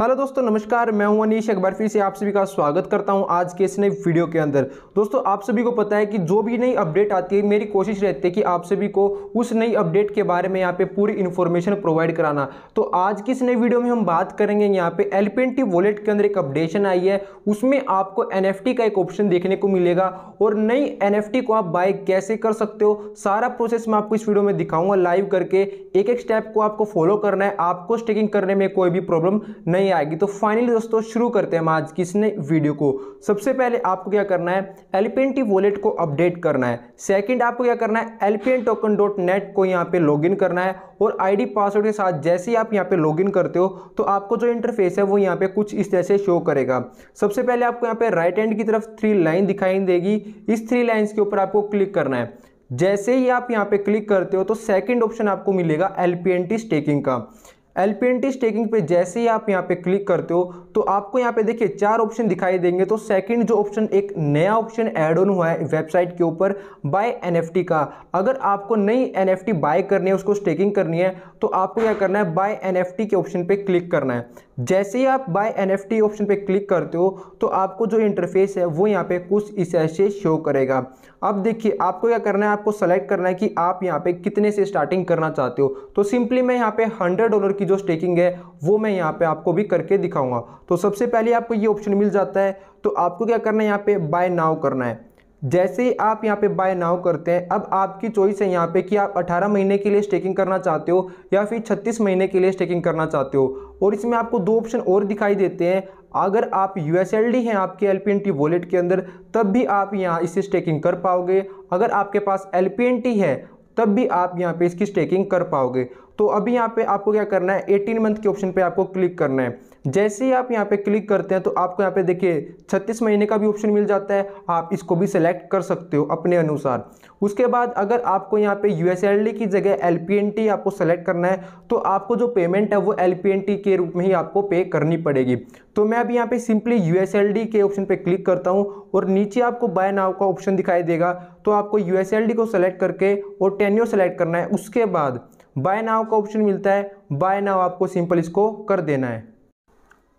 hello दोस्तों नमस्कार मैं हूं अनिश अकबर फिर से आप सभी का स्वागत करता हूं आज के इस नए वीडियो के अंदर दोस्तों आप सभी को पता है कि जो भी नई अपडेट आती है मेरी कोशिश रहती है कि आप सभी को उस नई अपडेट के बारे में यहां पे पूरी इन्फॉर्मेशन प्रोवाइड कराना तो आज की इस नई वीडियो में हम बात करेंगे यहाँ पे एल वॉलेट के अंदर एक अपडेशन आई है उसमें आपको एन का एक ऑप्शन देखने को मिलेगा और नई एन को आप बाय कैसे कर सकते हो सारा प्रोसेस मैं आपको इस वीडियो में दिखाऊंगा लाइव करके एक एक स्टेप को आपको फॉलो करना है आपको स्टेकिंग करने में कोई भी प्रॉब्लम नहीं नहीं आएगी तो फाइनली दोस्तों शुरू करते हैं हम आज की इस नई वीडियो को सबसे पहले आपको क्या करना है एलिपेंटी वॉलेट को अपडेट करना है सेकंड आपको क्या करना है एलिपेंट टोकन डॉट नेट को यहाँ पे लॉगिन करना है और आईडी पासवर्ड के साथ जैसे ही आप यहाँ पे लॉगिन करते हो तो आपको जो इंटरफेस है वो यहाँ पे कुछ इस तरह से शो करेगा सबसे पहले आपको यहाँ पे राइट हैंड की तरफ थ्री लाइन दिखाई देगी इस थ्री लाइन्स के ऊपर आपको क्लिक करना है जैसे ही आप यहाँ पे क्लिक करते हो तो सेकंड ऑप्शन आपको मिलेगा एल स्टेकिंग का L P N T staking पे जैसे ही आप यहाँ पे क्लिक करते हो तो आपको यहाँ पे देखिए चार ऑप्शन दिखाई देंगे तो सेकंड जो ऑप्शन एक नया ऑप्शन एड ऑन हुआ है वेबसाइट के ऊपर बाय एन का अगर आपको नई एन एफ बाय करनी है उसको स्टेकिंग करनी है तो आपको क्या करना है बाय एन के ऑप्शन पे क्लिक करना है जैसे ही आप बाय एन ऑप्शन पे क्लिक करते हो तो आपको जो इंटरफेस है वो यहाँ पे कुछ इस ऐसे शो करेगा अब देखिए आपको क्या करना है आपको सेलेक्ट करना है कि आप यहाँ पे कितने से स्टार्टिंग करना चाहते हो तो सिंपली मैं यहाँ पे हंड्रेड डॉलर की जो स्टेकिंग है वो मैं यहाँ पे आपको भी करके दिखाऊंगा तो सबसे पहले आपको ये ऑप्शन मिल जाता है तो आपको क्या करना है यहाँ पे बाय नाव करना है जैसे ही आप यहाँ पे बाय नाउ करते हैं अब आपकी चॉइस है यहाँ पे कि आप 18 महीने के लिए स्टेकिंग करना चाहते हो या फिर 36 महीने के लिए स्टेकिंग करना चाहते हो और इसमें आपको दो ऑप्शन और दिखाई देते हैं अगर आप यू हैं आपके एल वॉलेट के अंदर तब भी आप यहाँ इसे स्टेकिंग कर पाओगे अगर आपके पास एल है तब भी आप यहाँ पे इसकी स्टेकिंग कर पाओगे तो अभी यहाँ पे आपको क्या करना है 18 मंथ के ऑप्शन पे आपको क्लिक करना है जैसे ही आप यहाँ पे क्लिक करते हैं तो आपको यहाँ पे देखिए 36 महीने का भी ऑप्शन मिल जाता है आप इसको भी सिलेक्ट कर सकते हो अपने अनुसार उसके बाद अगर आपको यहाँ पे यू की जगह एल आपको सेलेक्ट करना है तो आपको जो पेमेंट है वो एल के रूप में ही आपको पे करनी पड़ेगी तो मैं अभी यहाँ पे सिंपली यू के ऑप्शन पे क्लिक करता हूँ और नीचे आपको बाय नाव का ऑप्शन दिखाई देगा तो आपको यू को सेलेक्ट करके और टेन्योर सेलेक्ट करना है उसके बाद बाय नाव का ऑप्शन मिलता है बाय नाव आपको सिंपल इसको कर देना है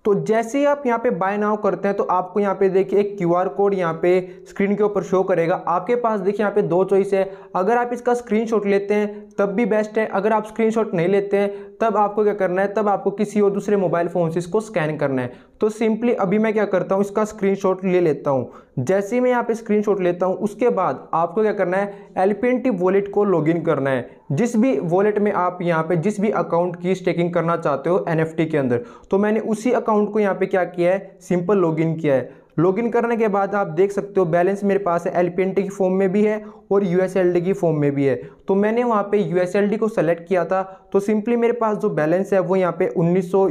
तो जैसे ही आप यहाँ पे बाय नाउ करते हैं तो आपको यहाँ पे देखिए एक क्यू आर कोड यहाँ पे स्क्रीन के ऊपर शो करेगा आपके पास देखिए यहाँ पे दो चॉइस है अगर आप इसका स्क्रीनशॉट लेते हैं तब भी बेस्ट है अगर आप स्क्रीनशॉट नहीं लेते हैं तब आपको क्या करना है तब आपको किसी और दूसरे मोबाइल फ़ोन से इसको स्कैन करना है तो सिंपली अभी मैं क्या करता हूँ इसका स्क्रीनशॉट ले लेता हूँ जैसे ही मैं यहाँ पे स्क्रीनशॉट लेता हूँ उसके बाद आपको क्या करना है एल वॉलेट को लॉगिन करना है जिस भी वॉलेट में आप यहाँ पे जिस भी अकाउंट की स्टेकिंग करना चाहते हो एन के अंदर तो मैंने उसी अकाउंट को यहाँ पे क्या किया है सिंपल लॉगिन किया है लॉगिन करने के बाद आप देख सकते हो बैलेंस मेरे पास एल की फॉर्म में भी है और यू की फॉर्म में भी है तो मैंने वहाँ पे यू को सेलेक्ट किया था तो सिंपली मेरे पास जो बैलेंस है वो यहाँ पे उन्नीस सौ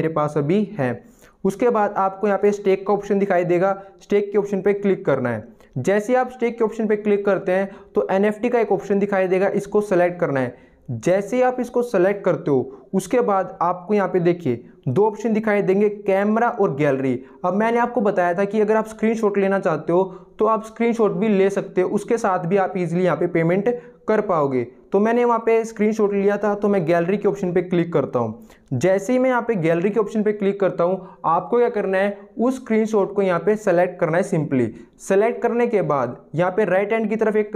मेरे पास अभी है उसके बाद आपको यहाँ पे स्टेक का ऑप्शन दिखाई देगा स्टेक के ऑप्शन पे क्लिक करना है जैसे आप स्टेक के ऑप्शन पे क्लिक करते हैं तो टी का एक ऑप्शन दिखाई देगा इसको सेलेक्ट करना है जैसे आप इसको सेलेक्ट करते हो उसके बाद आपको यहाँ पे देखिए दो ऑप्शन दिखाई देंगे कैमरा और गैलरी अब मैंने आपको बताया था कि अगर आप स्क्रीनशॉट लेना चाहते हो तो आप स्क्रीनशॉट भी ले सकते हो उसके साथ भी आप इजीली यहाँ पे पेमेंट कर पाओगे तो मैंने वहाँ पे स्क्रीनशॉट लिया था तो मैं गैलरी के ऑप्शन पे क्लिक करता हूँ जैसे ही मैं यहाँ पे गैलरी के ऑप्शन पे क्लिक करता हूँ आपको क्या करना है उस स्क्रीनशॉट को यहाँ पे सेलेक्ट करना है सिंपली सेलेक्ट करने के बाद यहाँ पे राइट हैंड की तरफ एक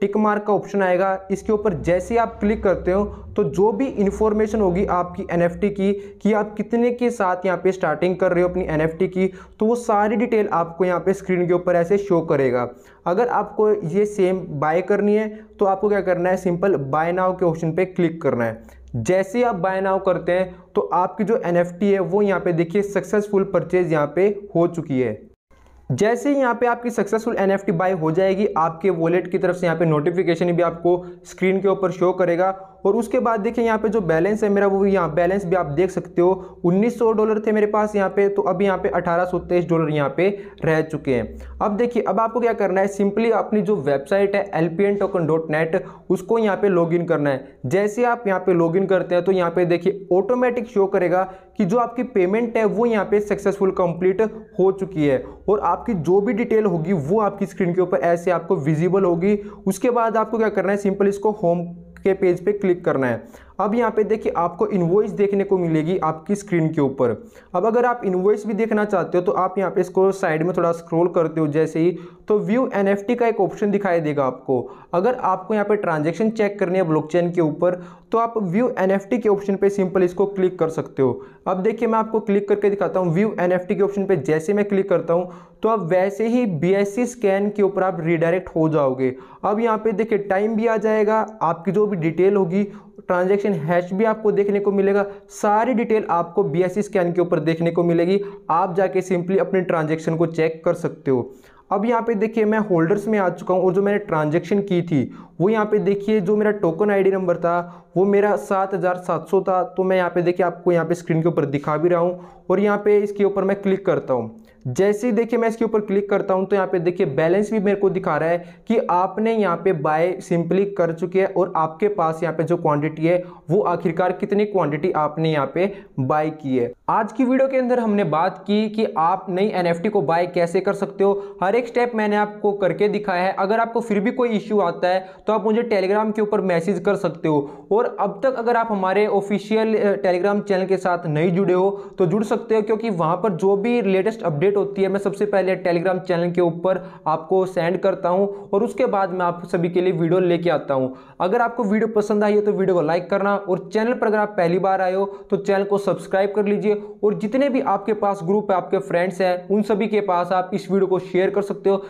टिक मार्क का ऑप्शन आएगा इसके ऊपर जैसे ही आप क्लिक करते हो तो जो भी इन्फॉर्मेशन होगी आपकी एन की कि आप कितने के साथ यहाँ पे स्टार्टिंग कर रहे हो अपनी एन की तो वो सारी डिटेल आपको यहाँ पे स्क्रीन के ऊपर ऐसे शो करेगा अगर आपको ये सेम बाय करनी है तो आपको क्या करना है सिंपल बाय नाव के ऑप्शन पर क्लिक करना है जैसे आप बाय नाउ करते हैं तो आपकी जो एन है वो यहाँ पे देखिए सक्सेसफुल परचेज यहाँ पे हो चुकी है जैसे ही यहाँ पे आपकी सक्सेसफुल एन बाय हो जाएगी आपके वॉलेट की तरफ से यहाँ पे नोटिफिकेशन भी आपको स्क्रीन के ऊपर शो करेगा और उसके बाद देखिए यहाँ पे जो बैलेंस है मेरा वो यहाँ बैलेंस भी आप देख सकते हो 1900 डॉलर थे मेरे पास यहाँ पे तो अब यहाँ पे अठारह डॉलर यहाँ पे रह चुके हैं अब देखिए अब आपको क्या करना है सिंपली अपनी जो वेबसाइट है L P N token dot net उसको यहाँ पे लॉग इन करना है जैसे आप यहाँ पे लॉग इन करते हैं तो यहाँ पे देखिए ऑटोमेटिक शो करेगा कि जो आपकी पेमेंट है वो यहाँ पे सक्सेसफुल कंप्लीट हो चुकी है और आपकी जो भी डिटेल होगी वो आपकी स्क्रीन के ऊपर ऐसे आपको विजिबल होगी उसके बाद आपको क्या करना है सिंपल इसको होम के पेज पे क्लिक करना है अब यहाँ पे देखिए आपको इन्वॉइस देखने को मिलेगी आपकी स्क्रीन के ऊपर अब अगर आप इन्वॉइस भी देखना चाहते हो तो आप यहाँ पे इसको साइड में थोड़ा स्क्रॉल करते हो जैसे ही तो व्यू एनएफटी का एक ऑप्शन दिखाई देगा आपको अगर आपको यहाँ पे ट्रांजेक्शन चेक करनी है ब्लॉकचेन के ऊपर तो आप व्यू एन के ऑप्शन पर सिंपल इसको क्लिक कर सकते हो अब देखिए मैं आपको क्लिक करके दिखाता हूँ व्यू एन के ऑप्शन पर जैसे मैं क्लिक करता हूँ तो अब वैसे ही बी स्कैन के ऊपर आप रिडायरेक्ट हो जाओगे अब यहाँ पे देखिए टाइम भी आ जाएगा आपकी जो भी डिटेल होगी ट्रांजेक्शन हैश भी आपको देखने को मिलेगा सारी डिटेल आपको बी स्कैन के ऊपर देखने को मिलेगी आप जाके सिंपली अपने ट्रांजेक्शन को चेक कर सकते हो अब यहाँ पे देखिए मैं होल्डर्स में आ चुका हूँ और जो मैंने ट्रांजेक्शन की थी वो यहाँ पे देखिए जो मेरा टोकन आईडी नंबर था वो मेरा सात हज़ार सात सौ था तो मैं यहाँ पे देखिए आपको यहाँ पे स्क्रीन के ऊपर दिखा भी रहा हूँ और यहाँ पे इसके ऊपर मैं क्लिक करता हूँ जैसे ही देखिए मैं इसके ऊपर क्लिक करता हूं तो यहाँ पे देखिए बैलेंस भी मेरे को दिखा रहा है कि आपने यहाँ पे बाय सिंपली कर चुके हैं और आपके पास यहाँ पे जो क्वांटिटी है वो आखिरकार कितनी क्वांटिटी आपने यहाँ पे बाय की है आज की वीडियो के अंदर हमने बात की कि आप नई एन को बाय कैसे कर सकते हो हर एक स्टेप मैंने आपको करके दिखाया है अगर आपको फिर भी कोई इश्यू आता है तो आप मुझे टेलीग्राम के ऊपर मैसेज कर सकते हो और अब तक अगर आप हमारे ऑफिशियल टेलीग्राम चैनल के साथ नहीं जुड़े हो तो जुड़ सकते हो क्योंकि वहां पर जो भी लेटेस्ट अपडेट अपडेट होती है मैं सबसे पहले टेलीग्राम चैनल के ऊपर आपको सेंड करता हूँ और उसके बाद मैं आप सभी के लिए वीडियो लेके आता हूँ अगर आपको वीडियो पसंद आई है तो वीडियो को लाइक करना और चैनल पर अगर आप पहली बार आए हो तो चैनल को सब्सक्राइब कर लीजिए और जितने भी आपके पास ग्रुप है आपके फ्रेंड्स हैं उन सभी के पास आप इस वीडियो को शेयर कर सकते हो